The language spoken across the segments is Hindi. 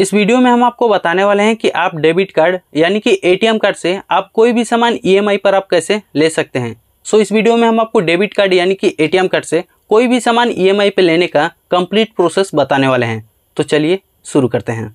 इस वीडियो में हम आपको बताने वाले हैं कि आप डेबिट कार्ड यानी कि एटीएम कार्ड से आप कोई भी सामान ईएमआई e पर आप कैसे ले सकते हैं सो इस वीडियो में हम आपको डेबिट कार्ड यानी कि एटीएम कार्ड से कोई भी सामान ईएमआई e पे लेने का कंप्लीट प्रोसेस बताने वाले हैं तो चलिए शुरू करते हैं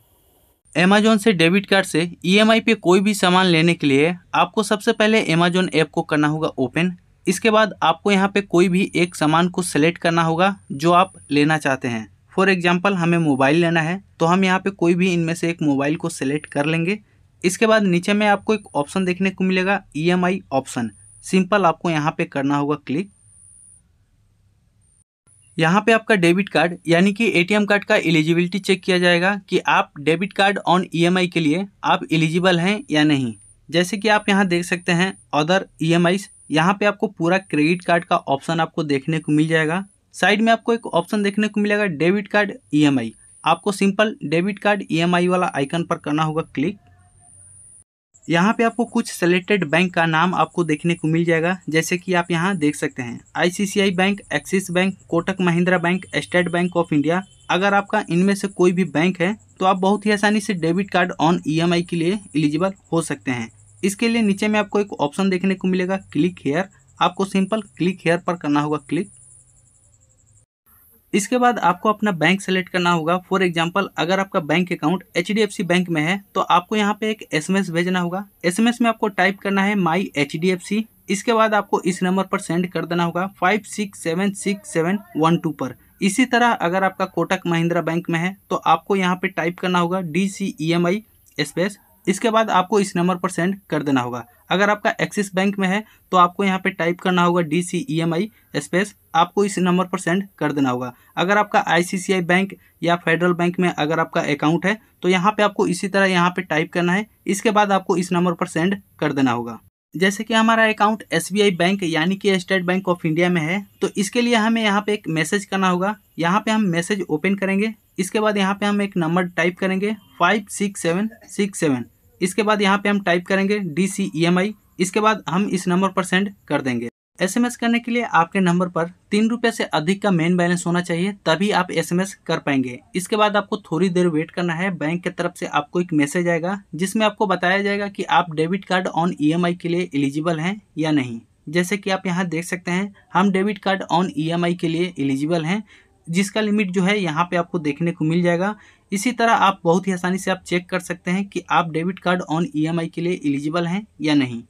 अमेजोन से डेबिट कार्ड से ई e पे कोई भी सामान लेने के लिए आपको सबसे पहले अमेजोन ऐप को करना होगा ओपन इसके बाद आपको यहाँ पे कोई भी एक सामान को सेलेक्ट करना होगा जो आप लेना चाहते हैं फॉर एग्जाम्पल हमें मोबाइल लेना है तो हम यहाँ पे कोई भी इनमें से एक मोबाइल को सिलेक्ट कर लेंगे इसके बाद नीचे में आपको एक ऑप्शन देखने को मिलेगा ई ऑप्शन सिंपल आपको यहाँ पे करना होगा क्लिक यहाँ पे आपका डेबिट कार्ड यानी कि एटीएम कार्ड का एलिजिबिलिटी चेक किया जाएगा कि आप डेबिट कार्ड ऑन ईएमआई के लिए आप एलिजिबल हैं या नहीं जैसे कि आप यहाँ देख सकते हैं अदर ई एम यहाँ पे आपको पूरा क्रेडिट कार्ड का ऑप्शन आपको देखने को मिल जाएगा साइड में आपको एक ऑप्शन देखने को मिलेगा डेबिट कार्ड ईएमआई आपको सिंपल डेबिट कार्ड ईएमआई वाला आइकन पर करना होगा क्लिक यहाँ पे आपको कुछ सेलेक्टेड बैंक का नाम आपको देखने को मिल जाएगा जैसे कि आप यहाँ देख सकते हैं ICICI bank Axis bank Kotak Mahindra bank State Bank of India अगर आपका इनमें से कोई भी बैंक है तो आप बहुत ही आसानी से डेबिट कार्ड ऑन ईएमआई के लिए एलिजिबल हो सकते हैं इसके लिए नीचे में आपको एक ऑप्शन देखने को मिलेगा क्लिक हेयर आपको सिंपल क्लिक हेयर पर करना होगा क्लिक इसके बाद आपको अपना बैंक सेलेक्ट करना होगा फॉर एग्जाम्पल अगर आपका बैंक अकाउंट एच बैंक में है तो आपको यहाँ पे एक एस भेजना होगा एस में आपको टाइप करना है माई एच इसके बाद आपको इस नंबर पर सेंड कर देना होगा five six seven six seven one two पर इसी तरह अगर आपका कोटक महिंद्रा बैंक में है तो आपको यहाँ पे टाइप करना होगा D C E M I space इसके बाद आपको इस नंबर पर सेंड कर देना होगा अगर आपका एक्सिस बैंक में है तो आपको यहाँ पे टाइप करना होगा D C E M I space आपको इस नंबर पर सेंड कर देना होगा अगर आपका I C C I bank या फेडरल बैंक में अगर आपका अकाउंट है तो यहाँ पे आपको इसी तरह यहाँ पे टाइप करना है इसके बाद आपको इस नंबर पर सेंड कर देना होगा जैसे कि हमारा अकाउंट एस बैंक यानी कि स्टेट बैंक ऑफ इंडिया में है तो इसके लिए हमें यहाँ पे एक मैसेज करना होगा यहाँ पे हम मैसेज ओपन करेंगे इसके बाद यहाँ पे हम एक नंबर टाइप करेंगे five six seven six seven इसके बाद यहाँ पे हम टाइप करेंगे डी सी ई एम आई इसके बाद हम इस नंबर पर सेंड कर देंगे एसएमएस करने के लिए आपके नंबर पर तीन रुपए से अधिक का मेन बैलेंस होना चाहिए तभी आप एसएमएस कर पाएंगे इसके बाद आपको थोड़ी देर वेट करना है बैंक की तरफ से आपको एक मैसेज आएगा जिसमें आपको बताया जाएगा कि आप डेबिट कार्ड ऑन ईएमआई के लिए एलिजिबल हैं या नहीं जैसे कि आप यहाँ देख सकते हैं हम डेबिट कार्ड ऑन ईएमआई के लिए एलिजिबल हैं जिसका लिमिट जो है यहाँ पे आपको देखने को मिल जाएगा इसी तरह आप बहुत ही आसानी से आप चेक कर सकते हैं कि आप debit card on EMI e के लिए एलिजिबल हैं या नहीं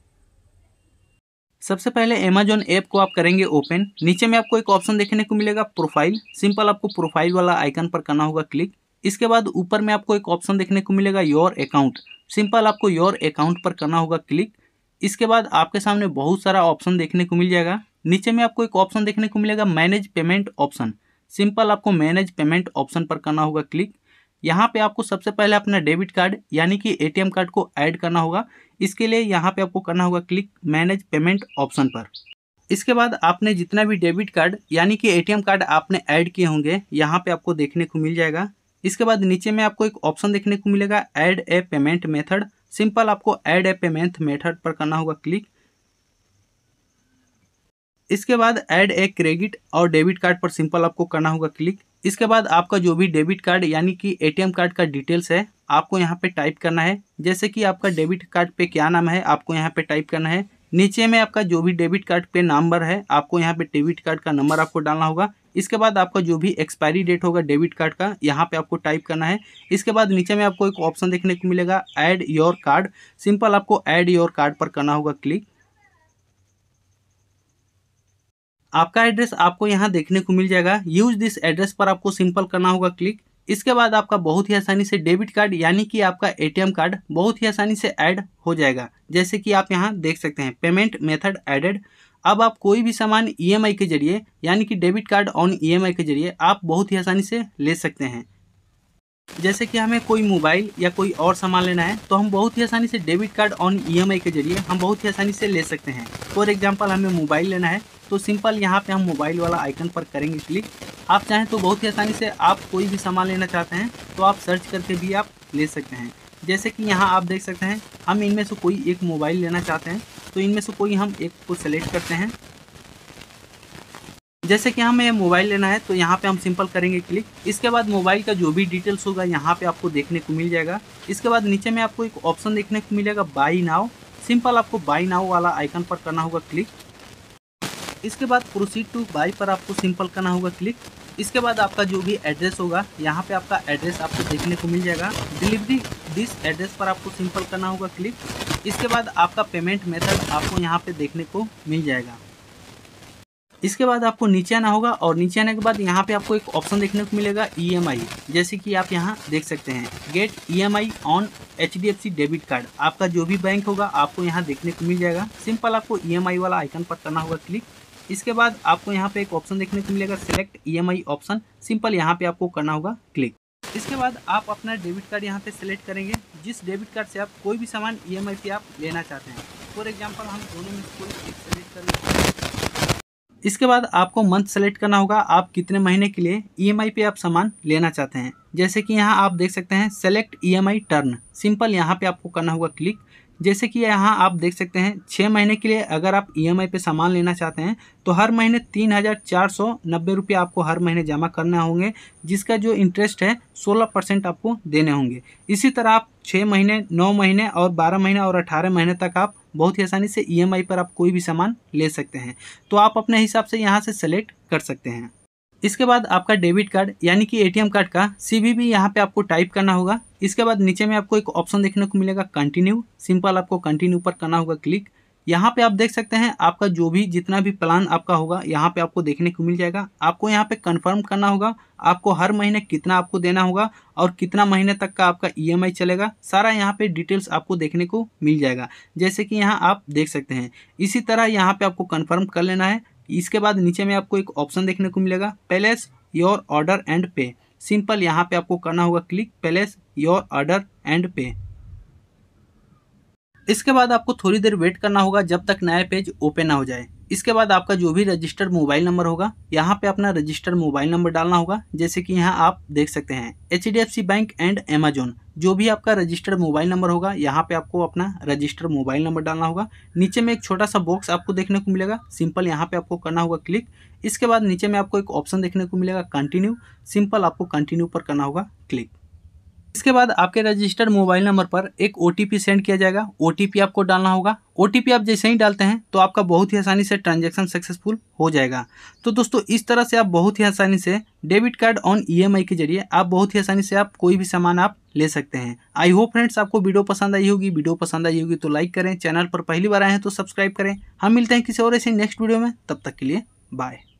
सबसे पहले अमेजोन ऐप को आप करेंगे ओपन नीचे में आपको एक ऑप्शन देखने को मिलेगा प्रोफाइल सिंपल आपको प्रोफाइल वाला आइकन पर करना होगा क्लिक इसके बाद ऊपर में आपको एक ऑप्शन देखने को मिलेगा योर अकाउंट सिंपल आपको योर अकाउंट पर करना होगा क्लिक इसके बाद आपके सामने बहुत सारा ऑप्शन देखने को मिल जाएगा नीचे में आपको एक ऑप्शन देखने को मिलेगा मैनेज पेमेंट ऑप्शन सिंपल आपको मैनेज पेमेंट ऑप्शन पर करना होगा क्लिक यहाँ पे आपको सबसे पहले अपना डेबिट कार्ड यानी कि एटीएम कार्ड को ऐड करना होगा इसके लिए यहाँ पे आपको करना होगा क्लिक मैनेज पेमेंट ऑप्शन पर इसके बाद आपने जितना भी डेबिट कार्ड यानी कि एटीएम कार्ड आपने ऐड किए होंगे यहाँ पे आपको देखने को मिल जाएगा इसके बाद नीचे में आपको एक ऑप्शन देखने को मिलेगा add a payment method simple आपको एड ए पेमेंट मेथड पर करना होगा क्लिक इसके बाद ऐड ए क्रेडिट और डेबिट कार्ड पर सिंपल आपको करना होगा क्लिक इसके बाद आपका जो भी डेबिट कार्ड यानी कि एटीएम कार्ड का डिटेल्स है आपको यहाँ पे टाइप करना है जैसे कि आपका डेबिट कार्ड पे क्या नाम है आपको यहाँ पे टाइप करना है नीचे में आपका जो भी डेबिट कार्ड पे नंबर है आपको यहाँ पे डेबिट कार्ड का नंबर आपको डालना होगा इसके बाद आपका जो भी एक्सपायरी डेट होगा डेबिट कार्ड का यहाँ पे आपको टाइप करना है इसके बाद नीचे में आपको एक ऑप्शन देखने को मिलेगा ऐड योर कार्ड सिंपल आपको ऐड योर कार्ड पर करना होगा क्लिक आपका एड्रेस आपको यहाँ देखने को मिल जाएगा यूज दिस एड्रेस पर आपको सिंपल करना होगा क्लिक इसके बाद आपका बहुत ही आसानी से डेबिट कार्ड यानी कि आपका एटीएम कार्ड बहुत ही आसानी से ऐड हो जाएगा जैसे कि आप यहाँ देख सकते हैं पेमेंट मेथड एडेड अब आप कोई भी सामान ईएमआई e के जरिए यानी कि डेबिट कार्ड ऑन ईएमआई के जरिए आप बहुत ही आसानी से ले सकते हैं जैसे कि हमें कोई मोबाइल या कोई और सामान लेना है तो हम बहुत ही आसानी से debit card on E e के जरिए हम बहुत ही आसानी से ले सकते हैं फॉर एग्जाम्पल हमें मोबाइल लेना है तो सिंपल यहाँ पे हम मोबाइल वाला आइकन पर करेंगे क्लिक आप चाहें तो बहुत ही आसानी से आप कोई भी सामान लेना चाहते हैं तो आप सर्च करके भी आप ले सकते हैं जैसे कि यहाँ आप देख सकते हैं हम इनमें से कोई एक मोबाइल लेना चाहते हैं तो इनमें से कोई हम एक को सेलेक्ट करते हैं जैसे कि हमें मोबाइल लेना है तो यहाँ पे हम सिंपल करेंगे क्लिक इसके बाद मोबाइल का जो भी डिटेल्स होगा यहाँ पे आपको देखने को मिल जाएगा इसके बाद नीचे में आपको एक ऑप्शन देखने को मिलेगा बाई नाव सिंपल आपको बाई नाव वाला आइकन पर करना होगा क्लिक इसके बाद प्रोसीड टू बाई पर आपको सिंपल करना होगा क्लिक इसके बाद आपका जो भी एड्रेस होगा यहाँ पे आपका एड्रेस आपको देखने को मिल जाएगा डिलीवरी दिस एड्रेस पर आपको सिंपल करना होगा क्लिक इसके बाद आपका पेमेंट मेथड आपको यहाँ पे देखने को मिल जाएगा इसके बाद आपको नीचे आना होगा और नीचे आने के बाद यहाँ पे आपको एक ऑप्शन देखने को मिलेगा ई e जैसे कि आप यहाँ देख सकते हैं get E on H debit card आपका जो भी बैंक होगा आपको यहाँ देखने को मिल जाएगा सिंपल आपको ई e वाला आइकन पर करना होगा क्लिक इसके बाद आपको यहाँ पे एक ऑप्शन देखने को मिलेगा सिलेक्ट ई ऑप्शन सिंपल यहाँ पे आपको करना होगा क्लिक इसके बाद आप अपना डेबिट कार्ड यहाँ पे सिलेक्ट करेंगे जिस डेबिट कार्ड से आप कोई भी सामान ई e पे आप लेना चाहते हैं फॉर एग्जाम्पल हम दोनों में कोई सेलेक्ट इसके बाद आपको मंथ सेलेक्ट करना होगा आप कितने महीने के लिए ई e पे आप सामान लेना चाहते हैं जैसे कि यहाँ आप देख सकते हैं सेलेक्ट ई टर्न सिंपल यहाँ पे आपको करना होगा क्लिक जैसे कि यहाँ आप देख सकते हैं छः महीने के लिए अगर आप ई e पे सामान लेना चाहते हैं तो हर महीने तीन हज़ार चार सौ नब्बे रुपये आपको हर महीने जमा करना होंगे जिसका जो इंटरेस्ट है सोलह परसेंट आपको देने होंगे इसी तरह आप छः महीने नौ महीने और बारह महीने और अठारह महीने तक आप बहुत ही आसानी से ई e पर आप कोई भी सामान ले सकते हैं तो आप अपने हिसाब से यहाँ से सेलेक्ट कर सकते हैं इसके बाद आपका डेबिट कार्ड यानी कि एटीएम कार्ड का सीवी भी यहाँ पे आपको टाइप करना होगा इसके बाद नीचे में आपको एक ऑप्शन देखने को मिलेगा कंटिन्यू सिंपल आपको कंटिन्यू पर करना होगा क्लिक यहाँ पे आप देख सकते हैं आपका जो भी जितना भी प्लान आपका होगा यहाँ पे आपको देखने को मिल जाएगा आपको यहाँ पे कंफर्म करना होगा आपको हर महीने कितना आपको देना होगा और कितना महीने तक का आपका ईएमआई e चलेगा सारा यहाँ पे डिटेल्स आपको देखने को मिल जाएगा जैसे कि यहाँ आप देख सकते हैं इसी तरह यहाँ पर आपको कन्फर्म कर लेना है इसके बाद नीचे में आपको एक ऑप्शन देखने को मिलेगा place your order and pay simple यहाँ पर आपको करना होगा click place your order and pay इसके बाद आपको थोड़ी देर वेट करना होगा जब तक नया पेज ओपन ना हो जाए इसके बाद आपका जो भी रजिस्टर्ड मोबाइल नंबर होगा यहाँ पे अपना रजिस्टर्ड मोबाइल नंबर डालना होगा जैसे कि यहाँ आप देख सकते हैं एच बैंक एंड एमेजोन जो भी आपका रजिस्टर्ड मोबाइल नंबर होगा यहाँ पे आपको अपना रजिस्टर्ड मोबाइल नंबर डालना होगा नीचे में एक छोटा सा बॉक्स आपको देखने को मिलेगा सिंपल यहाँ पे आपको करना होगा क्लिक इसके बाद नीचे में आपको एक ऑप्शन देखने को मिलेगा कंटिन्यू सिंपल आपको कंटिन्यू पर करना होगा क्लिक इसके बाद आपके रजिस्टर्ड मोबाइल नंबर पर एक ओ सेंड किया जाएगा ओ आपको डालना होगा ओ आप जैसे ही डालते हैं तो आपका बहुत ही आसानी से ट्रांजैक्शन सक्सेसफुल हो जाएगा तो दोस्तों इस तरह से आप बहुत ही आसानी से डेबिट कार्ड ऑन ई के जरिए आप बहुत ही आसानी से आप कोई भी सामान आप ले सकते हैं आई होप फ्रेंड्स आपको वीडियो पसंद आई होगी वीडियो पसंद आई होगी तो लाइक करें चैनल पर पहली बार आए हैं तो सब्सक्राइब करें हम मिलते हैं किसी और ऐसे नेक्स्ट वीडियो में तब तक के लिए बाय